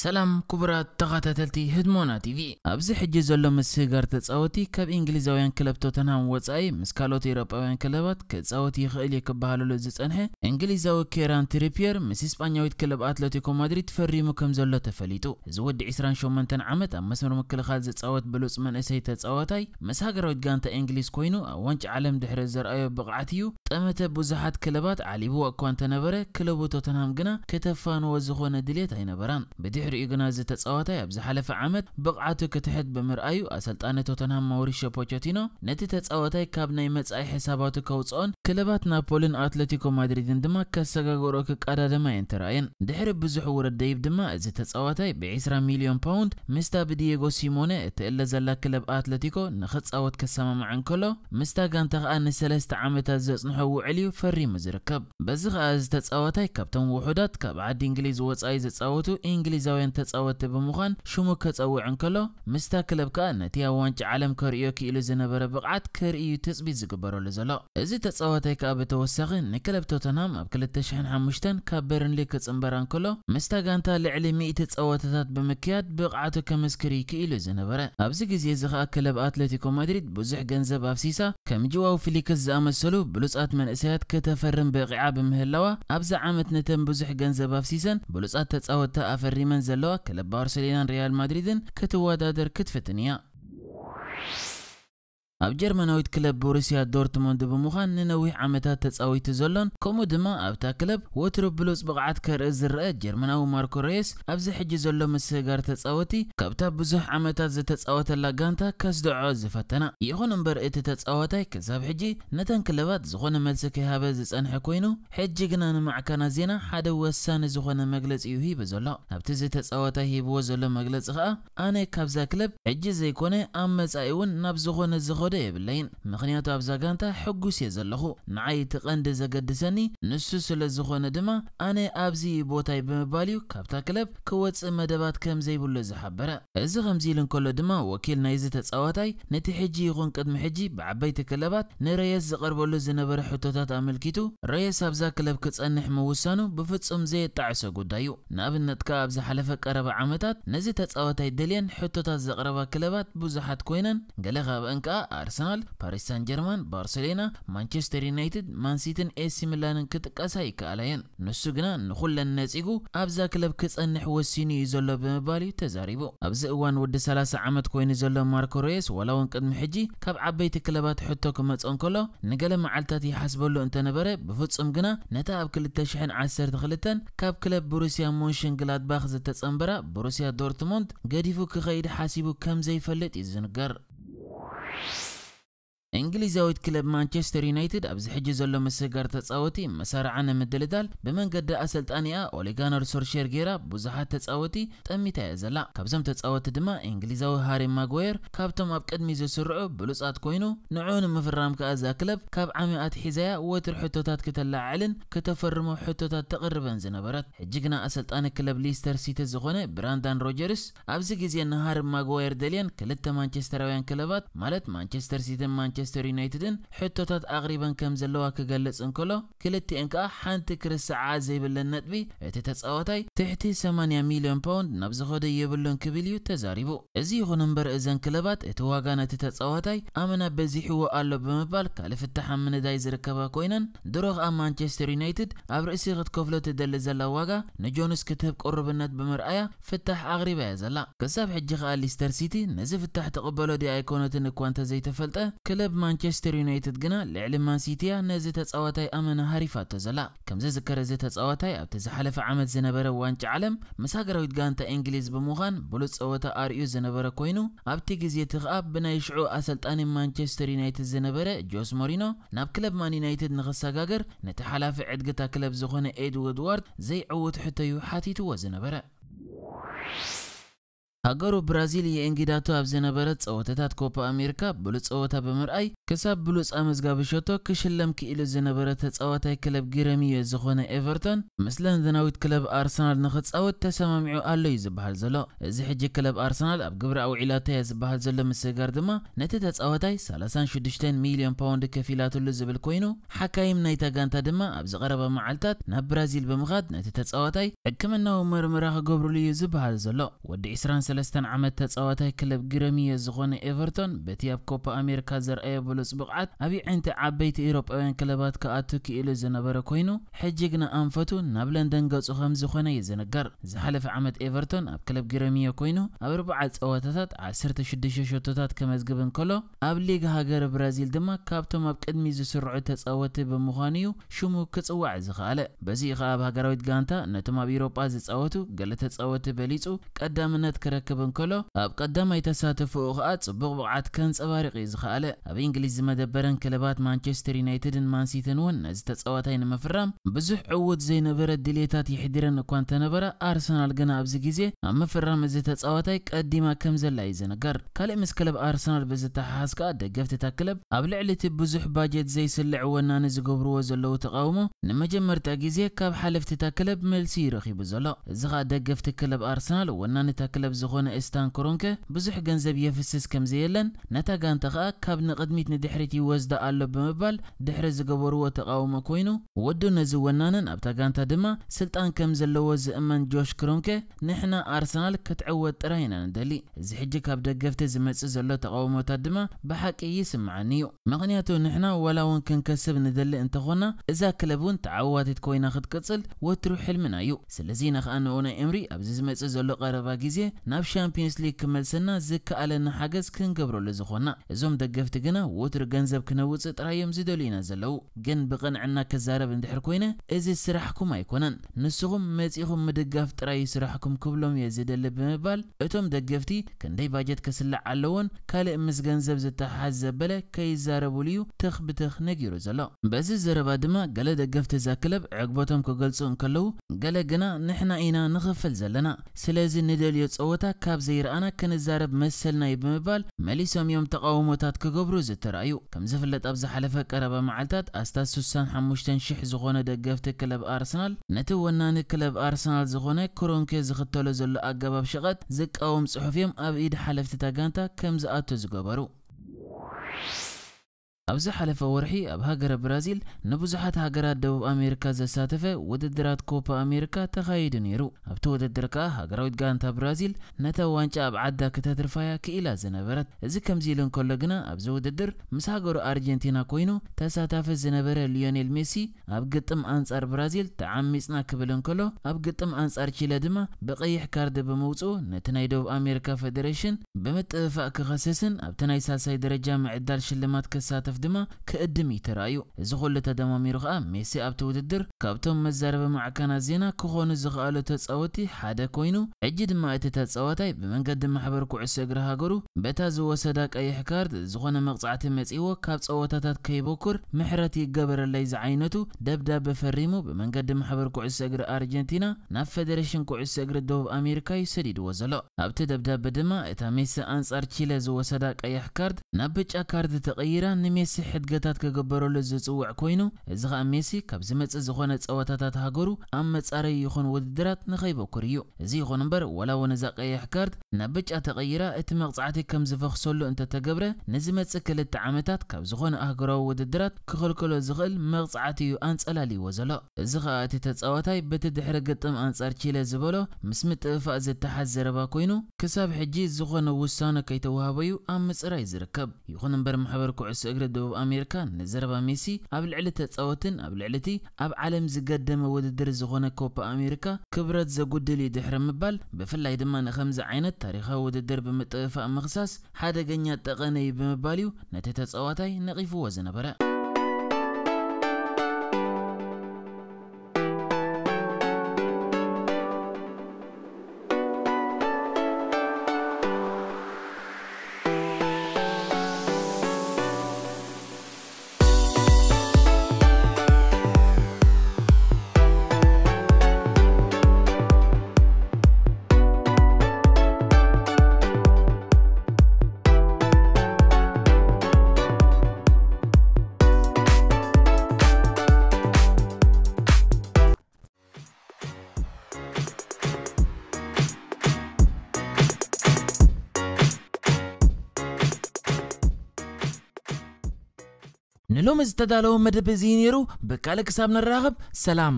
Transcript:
ሰላም ክቡራት ተኸታተልቲ ህድሞና ቲቪ ኣብዚ ሕጂ ዘሎ ምስህጋር ተፃወቲ ካብ እንግሊዛውያን ክለብ ቶተንሃም ወፃኢ ምስ ካልኦት ኤሮጳውያን ክለባት ክፃወት ይኽእል እዩ ክበሃለሉ ዝፀንሐ እንግሊዛዊ ኬራን ትሪፒየር ምስ ስጳኛዊት ክለብ ኣትለቲኮ ማድሪድ ፈሪሙ ከም ዘሎ ተፈሊጡ እዚ ወዲ 28 ዓመት ኣብ መስመር ምክልኻል ዝፃወት ብሉፅ መንእሰይ ተፃወታይ ምስ ሃገራዊት ጋንታ እንግሊዝ ኮይኑ ኣብ ዋንጫ ዓለም ድሕሪ ዘርኣዮ ብቕዓት እዩ ጠመተ ብዙሓት ክለባት ዓሊብዎ እኳ እንተነበረ ክለቡ ቶተንሃም ግና ክተፋንዎ ዝኾነ ድሌት ኣይነበራን ብድሕሪ ብድሕሪኡ ግና ዝተፃወተ ኣብ ዝሓለፈ ዓመት ብቕዓቱ ክትሕት ብምርኣዩ ኣሰልጣኒ ቶተንሃም ማውሪሽ ፖቸቲኖ ነቲ ተፃወታይ ካብ ናይ መጻኢ ሕሳባቱ ከውፅኦን كلبات نابولين أتلتيكو مادريد عندما كسر غوروك قادة دما ينتراين دحر بزح ورد ديب دما ازي تصاواتاي ب 10 مليون باوند مستا بدييغو سيموني تيلا زلا كلب أتلتيكو نخص اوت كسما مع انكلو مستا غانتا ان سلاست عامتا زصنحو وعليو فري مزركب بزغ از تصاواتاي كابتن وحدات كبعد انجليز وصاي زصاوتو انجليزاوين تصاوات بمخان شومو كصاو انكلو مستا كلب كان تيا وانج عالم كوريوكي الزنبر بقعد كريو تصبي زغبرو لزلو ازي تصاوات ፀወተይ ከኣ ብተወሳኺ ንክለብ ቶተናም ኣብ 2005 ካብ በርንሊ ክፅምበራን እንከሎ ምስታ ጋንታ ልዕሊ 100 ፀወታታት ብምክያድ ብቕዓቱ ከመስክር ይክኢሉ ዝነበረ ኣብዚ ግዜ እዚ ከኣ ክለብ ኣትለቲኮ ማድሪድ ብዙሕ ገንዘብ ኣፍሲሳ ከም ጅዋው ፊሊክስ ዝኣመሰሉ ብሉፃት መንእሰያት ክተፈርም ብቕዓ ብምህላዋ ኣብዚ ዓመት ነተን ብዙሕ ገንዘብ ኣፍሲሰን ብሉፃት ተፃወታ ኣፈሪመን ዘለዋ ክለብ ባርሴሎናን ሪያል ማድሪድን ክትወዳደር ክትፍትን እያ اب جرمنويت كلب بوريسيا دورتموند بمخان ننوي عمتات تساوي تزولون كومو دما اب تا كلب وترو بلوس بقعات كار ازر اد جرمنو ماركو ريس اب زي حجي زولون مسيقار تساويتي كابتا بزوح عمتات زي تساويت اللاقانتا كاس دعو زفتنا يخون امبر ايتي تساويتي كساب حجي نتان كلبات زخون ملسكي هابا زي سانح كوينو حجي قنان مع كانا زينا حدا وسان زخون مقلس ايو هي بزولون اب تزي تساويتي هي بوزولون مقلس خا اني كابزا كلب حجي زي كوني ام مسايون نب زخون زخون ዝኸደ የብለይን ምክንያቱ ኣብዛ ጋንታ ሕጉስ እየ ዘለኹ ንዓይ እቲ ቀንዲ ዘገድሰኒ ንሱ ስለ ዝኾነ ድማ ኣነ ኣብዚ ቦታይ ብምባል እዩ ካብታ ክለብ ክወፅእ መደባት ከም ዘይብሉ ዝሓበረ እዚ ከምዚ ኢሉ እንከሎ ድማ ወኪል ናይዚ ተፃዋታይ ነቲ ሕጂ ይኹን ቅድሚ ሕጂ ብዓበይቲ ክለባት ንረየስ ዝቐርበሉ ዝነበረ ሕቶታት ኣመልኪቱ ረየስ ኣብዛ ክለብ ክጸንሕ ምውሳኑ ብፍጹም ዘየጣዕሶ ጉዳይ እዩ ንኣብነት ካብ ኣብ ዝሓለፈ ቀረባ ዓመታት ነዚ ተፃዋታይ ደልየን ሕቶታት ዘቕረባ ክለባት ብዙሓት ኮይነን ገለ ካብአን ከዓ أرسنال، باريس سان جيرمان، برشلونة، مانشستر يونايتد، مان سيتن، إي سي ميلان كتكاساي كالين. نسجنا نخل الناس إيجو. أبزا كلب كتس النحو السيني يزول بمبالي تزاريبو. أبزا وان ود سلاسة عمد كوين يزول ماركو ريس ولو إن قد محجي كاب عبيت كلبات حتى كمت أنكله. نقل معلتاتي حسبلو أنت نبرة بفوت أمجنا نتا بكل التشحن عسر تخلتن كاب كلب بروسيا مونشن قلاد باخذ تتسنبرة بروسيا دورتموند قديفو كخيد حاسبو كم زي فلت يزنقر. إنجليزاويت كلب مانشستر يونايتد أبز حجز له مسجر تساوتي مسارعنا مدلدال بمن قد أسلت أنيا أوليغانر سورشير جيرا بزحات تساوتي تأميتا يزلا كابزم تساوتي دما إنجليزاوي هاري ماغوير كابتم أب قدمي زي سرعو بلوس بلوسات كوينو نعون مفرام كأزا كلب كاب عميات حزايا وتر حتوتات كتلع علن كتفرمو حتوتات تقربا زنبرات حجقنا أسلت أنا كلب ليستر سيتي زغوني براندان روجرس أبز جزي هاري ماغوير دليان كلتا مانشستراويان كلبات مالت مانچستر سيتي مانشستر ማንቸስተር ዩናይትድን ሕቶታት ኣቕሪበን ከም ዘለዋ ክገልጽ እንከሎ ክልቲአን ከዓ ሓንቲ ክርስዓዓ ዘይብለን ነጥቢ እቲ ተጻወታይ ትሕቲ 80 ሚልዮን ፓውንድ ናብ ዝኸደ የብሉን ክብል እዩ ተዛሪቡ እዚ ይኹን እምበር እዘን ክለባት እቲ ዋጋ ነቲ ተጻወታይ ኣመና በዚሕዎ ኣሎ ብምባል ካልእ ፍታሕ ምንዳይ ዝርከባ ኮይነን ድሮ ከዓ ማንቸስተር ዩናይትድ ኣብ ርእሲ ክትከፍሎ ትደሊ ዘላ ዋጋ ንጆንስ ክትህብ ቁርብነት ብምርኣያ ፍታሕ ኣቕሪባ እያ ዘላ ክሳብ ሕጂ ከዓ ሊስተር ሲቲ ነዚ ፍታሕ ተቐበሎ ዲ ኣይኮነትን እኳ እንተዘይተፈልጠ ክለብ مانشستر يونايتد یونایتد گنا لعل من سیتیا نزد تصاوتای آمن حریفات زلا کم ذكر زد تصاوتای ابتز حلف عمد زنبره وانچ علم مساجرایت گانت انگلیس بموغان بلوت تصاوتا آریو زنبره کوینو ابتی گزیت غاب بنایشعو اسلطانی مانشستر يونايتد زنبره جوس مورينو ناب كلب مان يونايتد نغسا نخساجر نتحلف عدقتا کلب زخانه اید و ادوارد زی عوض حتی حاتی تو زنبره هاگرو برازیلی انگیداتو ابزنبرت صوتات کوپا آمریکا بلوس صوتا به مرای کسب بلوس آموزگابشتو کشلم که ایل زنبرت صوتای کلاب گرمی از خونه ایفرتون مثلاً دنایت کلاب آرسنال نخت صوت تسمع عالی زبال زلا زحج کلاب آرسنال ابجبر او علاته زبال زلا مسجردما نتیجه صوتای سالسان شدشتن میلیون پوند کفیلاتو لزبال کوینو حکایم نیتگان تدم ابزغربا معلتات نب برازیل بمغاد نتیجه صوتای اگه من نو مرمره قبرلی زبال زلا ود اسران ሰለስተን ዓመት ተፃዋታይ ክለብ ግረሚየ ዝኾነ ኤቨርቶን በቲ ኣብ ኮፓ ኣሜሪካ ዘርኣየ ብሉፅ ብቕዓት ኣብ ዕንቲ ዓበይቲ ኤውሮጳውያን ክለባት ክኣቱ ክኢሉ ዝነበረ ኮይኑ ሕጂ ግና ኣንፈቱ ናብ ለንደን ገጹ ከም ዝኾነ ይዝንገር ዝሓለፈ ዓመት ኤቨርቶን ኣብ ክለብ ግረሚየ ኮይኑ ኣብ ርብዓ ፀወታታት 16 ሸቶታት ከመዝግብ እንከሎ ኣብ ሊግ ሃገር ብራዚል ድማ ካብቶም ኣብ ቅድሚ ዝስርዑ ተፃወቲ ብምዃኑ እዩ ሽሙ ክፅዋዕ ዝኽኣለ በዚኡ ከዓ ኣብ ሃገራዊት ጋንታ ነቶም ኣብ ኤውሮጳ ዝፃወቱ ገለ ተፃወቲ በሊፁ ቀዳምነት ክረ كركب انكلو اب قدام يتساتفو اوقات بوقعات كنص اباريقي زخاله اب انجليزي مدبرن كلبات مانشستر يونايتد مان سيتي ون از تصواتين مفرام بزح عود زي نبره ديليتات يحدرن كوانت نبره ارسنال غنا ابزي غيزي اما فرام از تصواتاي قديما كم زلا يزنغر كالي مس كلب ارسنال بز تحاسكا دغفت تا كلب اب لعلت بزح باجت زي سلع ونا نزغبرو وزلو تقاومو نمجمر تا غيزي كاب حلفت تا كلب ملسي رخي بزلو زغا دغفت كلب ارسنال ونا نتا كلب زغونا استان كرونكا بزح جنزب يفسس كم زيلن نتا جان تغا كاب نقدميت ندحرت يوز دا على بمبال دحر زجبر وتقاو ما كوينو ودو نزونا نن ابتا جان تدما سلطان كم زلوز امن جوش كرونكا نحنا ارسنال كتعود راينا ندلي زحج كاب دقفت زمتس زلو تقاو ما تدما بحق اي سمعنيو مغنياتو نحنا ولا ونكن كسب ندلي انتغونا اذا كلبون تعواتت كوينا خد كتسل وتروح المنايو سلزينا خانو اونا امري ابزز زلو قربا جيزي ኣብ ሻምፒዮንስ ሊግ ክመልሰና ዝከኣለና ሓገዝ ክንገብረሉ ዝኾና እዞም ደገፍቲ ግና ወትሪ ገንዘብ ክነውፅእ ጥራይ እዮም ዝደልዩ ኢና ዘለው ግን ብቕንዕና ክዛረብ እንድሕር ኮይነ እዚ ስራሕኩም ኣይኮነን ንስኹም መፂኹም ምድጋፍ ጥራይ ስራሕኩም ክብሎም እየ ዝደሊ ብምባል እቶም ደገፍቲ ክንደይ ባጀት ክስላዕ ኣለዎን ካልእ ምስ ገንዘብ ዝተሓሓዝ ዘበለ ከይዛረብሉ እዩ ትኽ ብትኽ ነጊሩ ዘሎ በዚ ዘረባ ድማ ገለ ደገፍቲ እዛ ክለብ ዕግበቶም ክገልፁ እንከለዉ ገለ ግና ንሕና ኢና ንኽፍል ዘለና ስለዚ ንደልዮ ፀወታ كاب زير انا كن الزارب مسلنا يبمبال مليسوم يوم تقاومو تات كغبرو زترايو كم زفلت ابز حلفة كربا معلتات استا سوسان حموشتن شح زغونة دقفت كلب ارسنال نتو وناني كلب ارسنال زغونة كرونكي زغطولو زلو اقباب شغط زك صحفيم اب حلفت تاقانتا كم زاتو زغبرو أبز حلف ورحي بهجر برازيل نبزحت هجرات دوب أمريكا زساتفة وددرات كوبا أمريكا تخايد نيرو أبتو ددركا هجرات جانتا برازيل نتوانش أب عدا كتترفايا كإلا زنبرت إذا كم زيلن كلجنا أبزو ددر مسحجر أرجنتينا كوينو تساتف زنبرة ليونيل ميسي أبقتم أنصار برازيل تعمسنا كبلن كله أبقتم أنصار تشيلدما بقيح كارد بموتو نتناي دوب أمريكا فدريشن بمتفق خسسن أبتناي ساسي درجة معدال شلمات كساتف ድማ ክእድም እዩ ተራእዩ እዚ ኩሉ ተደማሚሩ ከዓ ሜሲ ኣብቲ ውድድር ካብቶም መዛረቢ ማዕከናት ዜና ክኾኑ ዝኽኣሉ ተፃወቲ ሓደ ኮይኑ ሕጂ ድማ እቲ ተፃዋታይ ብመንገዲ ማሕበር ኩዕሶ እግሪ ሃገሩ በታ ዝወሰዳ ቀይሕ ካርድ ዝኾነ መቕፃዕቲ መጺዎ ካብ ፀወታታት ከይበኩር ምሕረት ይገበረለይ ዝዓይነቱ ደብዳቤ ፈሪሙ ብመንገዲ ማሕበር ኩዕሶ እግሪ ኣርጀንቲና ናብ ፌደሬሽን ኩዕሶ እግሪ ደቡብ ኣሜሪካ እዩ ሰዲድዎ ዘሎ ኣብቲ ደብዳቤ ድማ እታ ሜሲ ኣንጻር ቺለ ዝወሰዳ ቀይሕ ካርድ ናብ ብጫ ካርድ ተቐይራ ንሜሲ ሜሲ ሕድገታት ከገበረሉ ዝፅውዕ ኮይኑ እዚ ከዓ ሜሲ ካብ ዝመፅእ ዝኾነ ፀወታታት ሃገሩ ኣብ መጻረይ ይኹን ውድድራት ንኸይበኩር እዩ እዚ ይኹን እምበር ዋላ እውን እዛ ቀይሕ ካርድ ናብ ብጫ ተቐይራ እቲ መቕፃዕቲ ከም ዝፈኽሰሉ እንተተገብረ ንዝመፅእ ክልተ ዓመታት ካብ ዝኾነ ኣህገራዊ ውድድራት ክኽልከሎ ዝኽእል መቕፃዕቲ እዩ ኣንፀላልይዎ ዘሎ እዚ ከዓ እቲ ተፃዋታይ በቲ ድሕሪ ግጥም ኣንጻር ቺለ ዝበሎ ምስ ምጥእፋእ ዝተሓዝ ዘረባ ኮይኑ ክሳብ ሕጂ ዝኾነ ውሳነ ከይተዋህበዩ ኣብ ምፅራይ ዝርከብ ይኹን እምበር ማሕበር ኩዕሶ እግሪ دوب امريكان نزربا ميسي اب لعلته تصوتن اب لعلتي اب عالم زقدمه وددر زغونه كوبا امريكا كبرت زغدلي دحر مبال بفلاي دما نخمز عينت تاريخه وددر بمطفاء مخساس حدا غنيا تقني بمباليو نتي تصواتاي نقيفو وزنبره ንሎም ዝተዳለወ መደብ እዚ ነይሩ ብካልእ ክሳብ ንራኸብ ሰላም